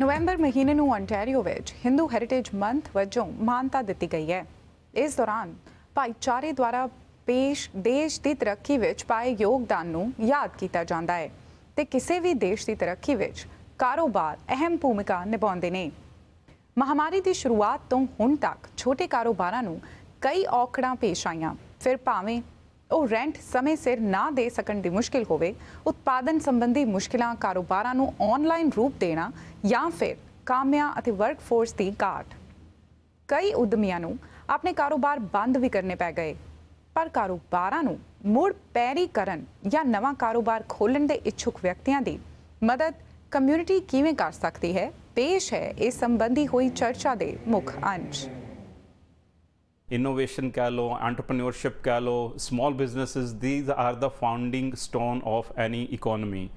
ਨਵੰਬਰ ਮਹੀਨੇ ਨੂੰ ਅੰਟਾਰੀਓ ਵਿੱਚ ਹਿੰਦੂ ਹੈਰੀਟੇਜ ਮੰਥ ਵਜੋਂ ਮਾਨਤਾ ਦਿੱਤੀ ਗਈ ਹੈ ਇਸ ਦੌਰਾਨ ਭਾਈਚਾਰੇ ਦੁਆਰਾ ਪੇਸ਼ ਦੇਸ਼ ਦੀ ਤਰੱਕੀ ਵਿੱਚ ਪਾਏ ਯੋਗਦਾਨ ਨੂੰ ਯਾਦ ਕੀਤਾ ਜਾਂਦਾ ਹੈ ਤੇ ਕਿਸੇ ਵੀ ਦੇਸ਼ ਦੀ ਤਰੱਕੀ ਵਿੱਚ ਕਾਰੋਬਾਰ ਅਹਿਮ ਭੂਮਿਕਾ ਨਿਭਾਉਂਦੇ ਨੇ ਮਹਾਮਾਰੀ ਦੀ ਸ਼ੁਰੂਆਤ ਤੋਂ ਹੁਣ ਤੱਕ ਛੋਟੇ ਕਾਰੋਬਾਰਾਂ ਨੂੰ ਕਈ ਔਕੜਾਂ ਪੇਸ਼ ਆਈਆਂ ਫਿਰ ਭਾਵੇਂ ਉਹ ਰੈਂਟ ਸਮੇਂ ਸਿਰ ਨਾ ਦੇ ਸਕਣ ਦੀ ਮੁਸ਼ਕਿਲ ਹੋਵੇ ਉਤਪਾਦਨ ਸੰਬੰਧੀ ਮੁਸ਼ਕਿਲਾਂ ਕਾਰੋਬਾਰਾਂ ਨੂੰ ਆਨਲਾਈਨ ਰੂਪ ਦੇਣਾ ਜਾਂ ਫਿਰ ਕਾਮਿਆਂ ਅਤੇ ਵਰਕਫੋਰਸ ਦੀ ਘਾਟ ਕਈ ਉਦਮੀਆਂ ਨੂੰ ਆਪਣੇ ਕਾਰੋਬਾਰ ਬੰਦ ਵੀ ਕਰਨੇ ਪੈ ਗਏ ਪਰ ਕਾਰੋਬਾਰਾਂ ਨੂੰ ਮੁੜ ਪੈਰੀ ਕਰਨ ਜਾਂ ਨਵਾਂ ਕਾਰੋਬਾਰ ਖੋਲਣ ਦੇ ਇੱਛੁਕ ਵਿਅਕਤੀਆਂ ਦੀ ਮਦਦ ਕਮਿਊਨਿਟੀ ਕਿਵੇਂ ਕਰ ਸਕਦੀ ਹੈ ਪੇਸ਼ ਹੈ ਇਸ ਸੰਬੰਧੀ ਹੋਈ ਚਰਚਾ ਦੇ ਮੁੱਖ ਅੰਸ਼ ਇਨੋਵੇਸ਼ਨ ਕਹ ਲੋ ਐਂਟਰਪ੍ਰੈਨਿਓਰਸ਼ਿਪ ਕਹ ਲੋ small businesses these are the founding stone of any economy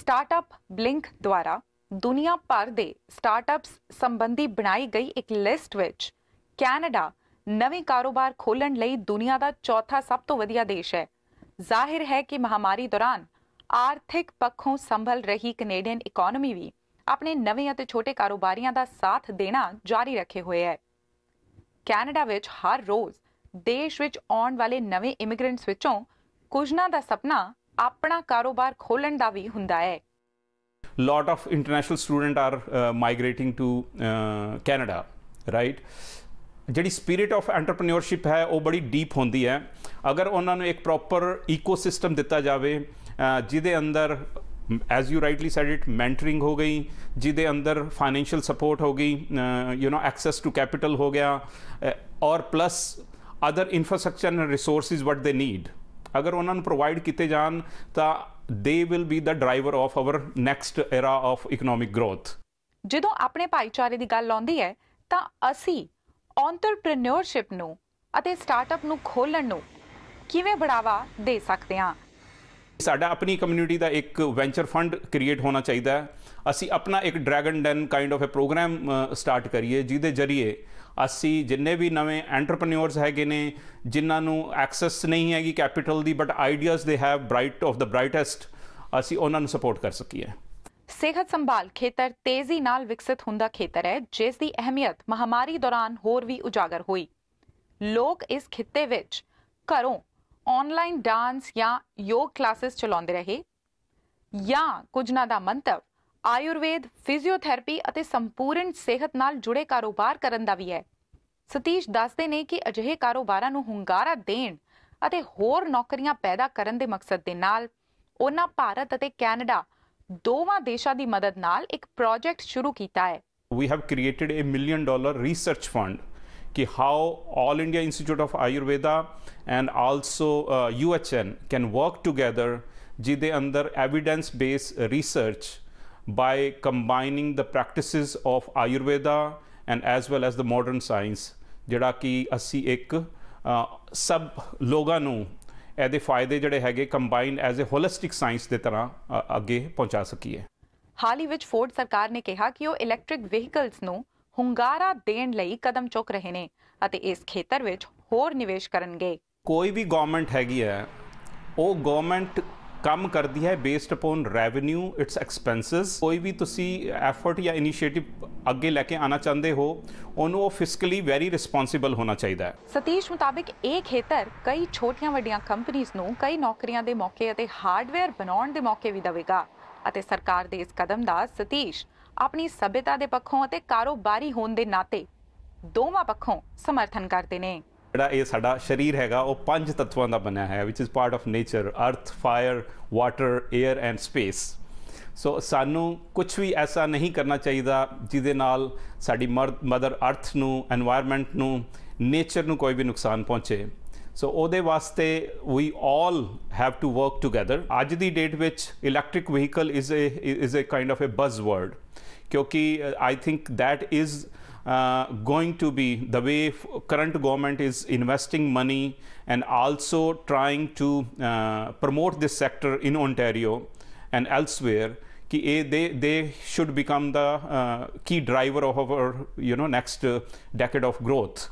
startup blink ਦੁਆਰਾ ਦੁਨੀਆ ਭਰ ਦੇ ਸਟਾਰਟਅਪਸ ਸੰਬੰਧੀ ਬਣਾਈ ਗਈ ਇੱਕ ਲਿਸਟ ਵਿੱਚ ਕੈਨੇਡਾ ਨਵੇਂ ਕਾਰੋਬਾਰ ਖੋਲਣ ਲਈ ਦੁਨੀਆ ਦਾ ਚੌਥਾ ਸਭ ਤੋਂ ਵਧੀਆ ਦੇਸ਼ ਹੈ ਜ਼ਾਹਿਰ ਹੈ ਕਿ ਮਹਾਮਾਰੀ ਦੌਰਾਨ ਆਰਥਿਕ ਪੱਖੋਂ ਸੰਭਲ ਰਹੀ ਕੈਨੇਡੀਅਨ ਇਕਨੋਮੀ ਵੀ ਆਪਣੇ ਨਵੇਂ ਅਤੇ ਛੋਟੇ ਕਾਰੋਬਾਰੀਆਂ ਦਾ ਸਾਥ ਦੇਣਾ ਜਾਰੀ ਰੱਖੇ ਹੋਏ ਹੈ ਕੈਨੇਡਾ ਵਿੱਚ ਹਰ ਰੋਜ਼ ਦੇਸ਼ ਵਿੱਚ ਆਉਣ ਵਾਲੇ ਨਵੇਂ ਇਮੀਗ੍ਰੈਂਟਸ ਵਿੱਚੋਂ ਕੁਝ ਨਾ ਦਾ ਸੁਪਨਾ ਆਪਣਾ ਕਾਰੋਬਾਰ ਖੋਲਣ ਦਾ ਵੀ ਹੁੰਦਾ ਹੈ lot of international student are migrating to Canada right ਜਿਹੜੀ ਸਪਿਰਿਟ ਆਫ ਐਂਟਰਪ੍ਰੈਨਿਓਰਸ਼ਿਪ ਹੈ ਉਹ ਬੜੀ ਡੀਪ ਹੁੰਦੀ ਹੈ ਅਗਰ ਉਹਨਾਂ ਨੂੰ ਇੱਕ ਪ੍ਰੋਪਰ ਇਕੋਸਿਸਟਮ ਦਿੱਤਾ ਜਾਵੇ ਜਿਹਦੇ ਅੰਦਰ as you rightly said it mentoring ਹੋ ਗਈ ਜਿਹਦੇ ਅੰਦਰ ਫਾਈਨੈਂਸ਼ੀਅਲ ਸਪੋਰਟ ਹੋ ਗਈ you know access to capital ਹੋ ਗਿਆ ਔਰ plus other infrastructure and resources what they need ਅਗਰ ਉਹਨਾਂ ਨੂੰ ਪ੍ਰੋਵਾਈਡ ਕੀਤੇ ਜਾਣ ਤਾਂ they will be the driver of our next era of economic growth ਜਦੋਂ ਆਪਣੇ ਭਾਈਚਾਰੇ ਦੀ ਗੱਲ ਆਉਂਦੀ ਹੈ ਤਾਂ ਅਸੀਂ ਐਂਟਰਪ੍ਰੈਨਿਓਰਸ਼ਿਪ ਨੂੰ ਅਤੇ ਸਟਾਰਟਅਪ ਨੂੰ ਖੋਲਣ ਨੂੰ ਕਿਵੇਂ ਬੜਾਵਾ ਦੇ ਸਕਦੇ ਹਾਂ ਸਾਡਾ ਆਪਣੀ ਕਮਿਊਨਿਟੀ ਦਾ ਇੱਕ ਵੈਂਚਰ ਫੰਡ ਕ੍ਰੀਏਟ ਹੋਣਾ ਚਾਹੀਦਾ ਹੈ ਅਸੀਂ ਆਪਣਾ ਇੱਕ dragon den kind of a program start ਕਰੀਏ ਜਿਹਦੇ ਜ਼ਰੀਏ ਅਸੀਂ ਜਿੰਨੇ ਵੀ ਨਵੇਂ ਐਂਟਰਪ੍ਰੈਨਿਓਰਸ ਹੈਗੇ ਨੇ ਜਿਨ੍ਹਾਂ ਨੂੰ ਐਕਸੈਸ ਨਹੀਂ ਹੈਗੀ ਕੈਪੀਟਲ ਦੀ but ideas they have bright of the brightest ਅਸੀਂ ਉਹਨਾਂ ਨੂੰ ਸਪੋਰਟ ਕਰ ਸਕੀਏ ਸਿਹਤ ਸੰਭਾਲ ਖੇਤਰ ਤੇਜ਼ੀ ਨਾਲ ਵਿਕਸਿਤ ਹੁੰਦਾ ਖੇਤਰ ਹੈ ਜਿਸ ਦੀ ਅਹਿਮੀਅਤ ਮਹਾਮਾਰੀ ਦੌਰਾਨ ਹੋਰ ਵੀ ਉਜਾਗਰ ਹੋਈ ਲੋਕ ਇਸ ਖਿੱਤੇ ਵਿੱਚ ਘਰੋਂ ਆਨਲਾਈਨ ਡਾਂਸ ਜਾਂ ਯੋਗ ਕਲਾਸਿਸ ਚਲਾਉਂਦੇ ਰਹੇ ਜਾਂ ਕੁਝ ਨਾ ਦਾ ਮੰਤਵ ਆਯੁਰਵੇਦ ਫਿਜ਼ੀਓਥੈਰੇਪੀ ਅਤੇ ਸੰਪੂਰਨ ਸਿਹਤ ਨਾਲ ਜੁੜੇ ਕਾਰੋਬਾਰ ਕਰਨ ਦਾ ਵੀ ਹੈ ਸਤੀਸ਼ ਦੱਸਦੇ ਨੇ ਕਿ ਅਜਿਹੇ ਕਾਰੋਬਾਰਾਂ ਨੂੰ ਹੁੰਗਾਰਾ ਦੇਣ ਅਤੇ ਹੋਰ ਨੌਕਰੀਆਂ ਪੈਦਾ ਕਰਨ ਦੇ ਮਕਸਦ ਦੇ ਨਾਲ ਉਹਨਾਂ ਭਾਰਤ ਅਤੇ ਕੈਨੇਡਾ ਦੋਵਾਂ ਦੇਸ਼ਾਂ ਦੀ ਮਦਦ ਨਾਲ ਇੱਕ ਪ੍ਰੋਜੈਕਟ ਸ਼ੁਰੂ ਕੀਤਾ ਹੈ we have created a million dollar research fund कि how All India Institute of Ayurveda and also uh, UHN can work together ਜਿਹਦੇ ਅੰਦਰ evidence base research by combining the practices of Ayurveda and as well as the modern science ਜਿਹੜਾ ਕਿ ਅਸੀਂ ਇੱਕ ਸਭ ਲੋਕਾਂ ਨੂੰ ਇਹਦੇ ਫਾਇਦੇ ਜਿਹੜੇ ਹੈਗੇ combine as a holistic science ਦੇ ਤਰ੍ਹਾਂ ਅੱਗੇ ਪਹੁੰਚਾ ਸਕੀਏ ਹਾਲ ਹੀ ਵਿੱਚ ਫੋਰਡ ਸਰਕਾਰ ਨੇ ਕਿਹਾ ਕਿ ਉਹ ਇਲੈਕਟ੍ਰਿਕ ਵਹੀਕਲਸ ਨੂੰ ਹੁੰਗਾਰਾ ਦੇਣ ਲਈ ਕਦਮ ਚੁੱਕ ਰਹੇ ਨੇ ਅਤੇ ਇਸ ਖੇਤਰ ਵਿੱਚ ਹੋਰ ਨਿਵੇਸ਼ ਕਰਨਗੇ ਕੋਈ ਵੀ ਗਵਰਨਮੈਂਟ ਹੈਗੀ ਹੈ ਉਹ ਗਵਰਨਮੈਂਟ ਕੰਮ ਕਰਦੀ ਹੈ based upon revenue its expenses ਕੋਈ ਵੀ ਤੁਸੀਂ ਐਫਰਟ ਜਾਂ ਇਨੀਸ਼ੀਏਟਿਵ ਅੱਗੇ ਲੈ ਕੇ ਆਣਾ ਚਾਹੁੰਦੇ ਹੋ ਉਹਨੂੰ ਉਹ ਫਿਸਕਲੀ ਵੈਰੀ ਰਿਸਪੌਂਸਿਬਲ ਹੋਣਾ ਚਾਹੀਦਾ ਹੈ ਸਤੀਸ਼ ਮੁਤਾਬਕ ਇਹ ਖੇਤਰ ਕਈ ਛੋਟੀਆਂ ਵੱਡੀਆਂ ਕੰਪਨੀਆਂ ਨੂੰ ਕਈ ਨੌਕਰੀਆਂ ਦੇ ਮੌਕੇ ਅਤੇ ਹਾਰਡਵੇਅਰ ਬਣਾਉਣ ਦੇ ਮੌਕੇ ਵੀ ਦੇਵੇਗਾ ਅਤੇ ਸਰਕਾਰ ਦੇ ਇਸ ਕਦਮ ਦਾ ਸਤੀਸ਼ ਆਪਣੀ ਸਭਿਤਾ ਦੇ ਪੱਖੋਂ ਅਤੇ ਕਾਰੋਬਾਰੀ ਹੋਣ ਦੇ ਨਾਤੇ ਦੋਵਾਂ ਪੱਖੋਂ ਸਮਰਥਨ ਕਰਦੇ ਨੇ ਜਿਹੜਾ ਇਹ ਸਾਡਾ ਸਰੀਰ ਹੈਗਾ ਉਹ ਪੰਜ ਤੱਤਵਾਂ ਦਾ ਬਣਿਆ ਹੈ which is part of nature earth fire water air and space so ਸਾਨੂੰ ਕੁਝ ਵੀ ਐਸਾ ਨਹੀਂ ਕਰਨਾ ਚਾਹੀਦਾ ਜਿਹਦੇ ਨਾਲ ਸਾਡੀ ਮਦਰ ਅਰਥ ਨੂੰ এনवायरमेंट ਨੂੰ ਨੇਚਰ ਨੂੰ ਕੋਈ ਵੀ ਨੁਕਸਾਨ ਪਹੁੰਚੇ ਸੋ ਉਹਦੇ ਵਾਸਤੇ we all have to work together ਅੱਜ ਦੀ ਡੇਟ ਵਿੱਚ electric vehicle is a is a kind of a buzz word ਕਿਉਂਕਿ I think is going to be the way current government is investing money and also trying to uh, promote this sector in Ontario and elsewhere कि a they they should become the key driver of our you know next decade of growth